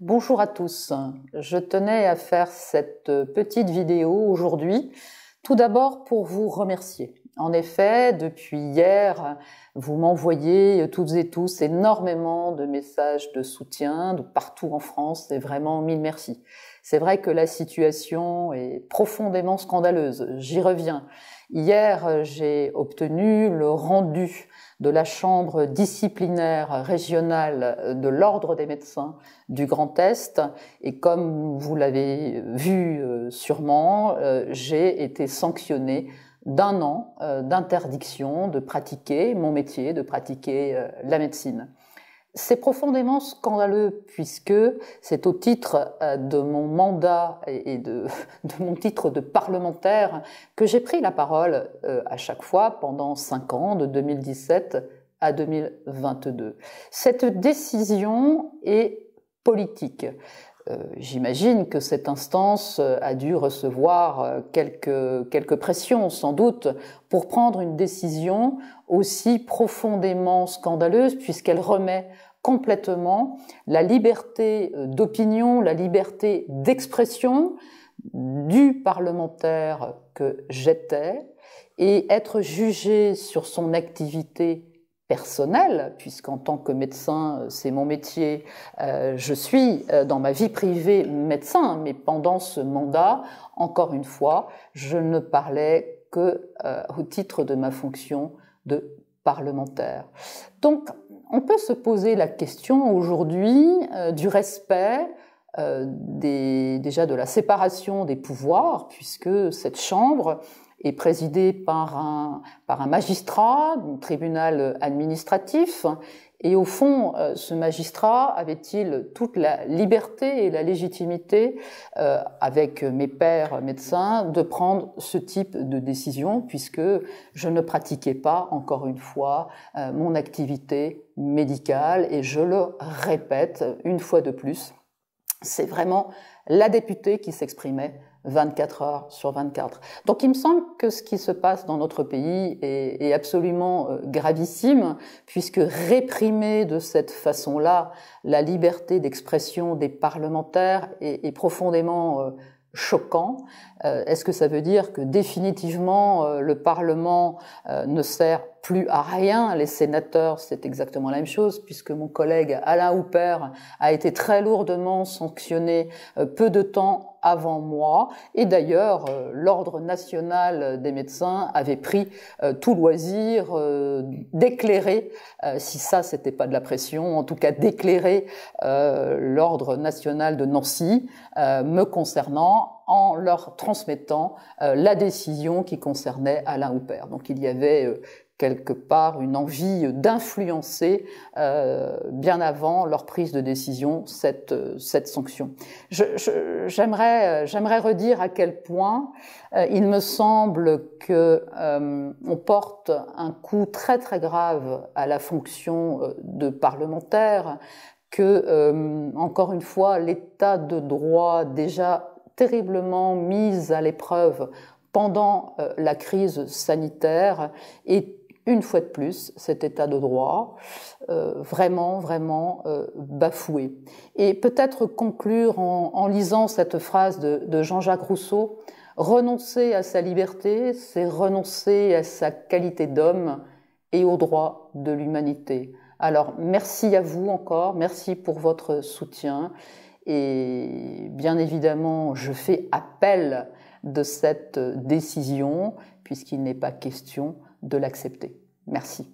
Bonjour à tous, je tenais à faire cette petite vidéo aujourd'hui, tout d'abord pour vous remercier. En effet, depuis hier, vous m'envoyez euh, toutes et tous énormément de messages de soutien de partout en France. C'est vraiment mille merci. C'est vrai que la situation est profondément scandaleuse. J'y reviens. Hier, j'ai obtenu le rendu de la Chambre disciplinaire régionale de l'Ordre des médecins du Grand Est. Et comme vous l'avez vu euh, sûrement, euh, j'ai été sanctionnée d'un an euh, d'interdiction de pratiquer mon métier, de pratiquer euh, la médecine. C'est profondément scandaleux puisque c'est au titre euh, de mon mandat et de, mon titre de parlementaire que j'ai pris la parole à chaque fois pendant cinq ans, de 2017 à 2022. Cette décision est politique. Euh, j'imagine que cette instance euh, a dû recevoir euh, quelques, quelques pressions, sans doute, pour prendre une décision aussi profondément scandaleuse, puisqu'elle remet complètement la liberté d'opinion, la liberté d'expression du parlementaire que j'étais, et être jugé sur son activité personnel, puisqu'en tant que médecin, euh, c'est mon métier, euh, je suis euh, dans ma vie privée médecin, mais pendant ce mandat, encore une fois, je ne parlais que au titre de ma fonction de parlementaire. Donc, on peut se poser la question aujourd'hui du respect déjà de la séparation des pouvoirs, puisque cette Chambre est présidé par un, par un magistrat du tribunal administratif. Et au fond, euh, ce magistrat avait-il toute la liberté et la légitimité, euh, avec mes pères médecins, de prendre ce type de décision, puisque je ne pratiquais pas, encore une fois, euh, mon activité médicale. Et je le répète une fois de plus, c'est vraiment la députée qui s'exprimait 24 heures sur 24. Donc il me semble que ce qui se passe dans notre pays est, absolument euh, gravissime, puisque réprimer de cette façon-là la liberté d'expression des parlementaires est, profondément euh, choquant. Euh, est-ce que ça veut dire que définitivement le Parlement ne sert plus à rien. Les sénateurs, c'est exactement la même chose, puisque mon collègue Alain Hooper a été très lourdement sanctionné euh, peu de temps avant moi. Et d'ailleurs, euh, l'Ordre national des médecins avait pris euh, tout loisir d'éclairer, si ça c'était pas de la pression, en tout cas d'éclairer l'Ordre national de Nancy me concernant en leur transmettant euh, la décision qui concernait Alain Huppert Donc il y avait euh, quelque part une envie d'influencer euh, bien avant leur prise de décision cette, cette sanction. J'aimerais j'aimerais redire à quel point il me semble que on porte un coup très très grave à la fonction de parlementaire que encore une fois l'état de droit déjà terriblement mise à l'épreuve pendant euh, la crise sanitaire et une fois de plus cet état de droit euh, vraiment, vraiment euh, bafoué. Et peut-être conclure en, lisant cette phrase de, de Jean-Jacques Rousseau, renoncer à sa liberté, c'est renoncer à sa qualité d'homme et aux droits de l'humanité. Alors merci à vous encore, merci pour votre soutien et bien évidemment, je fais appel de cette décision puisqu'il n'est pas question de l'accepter. Merci.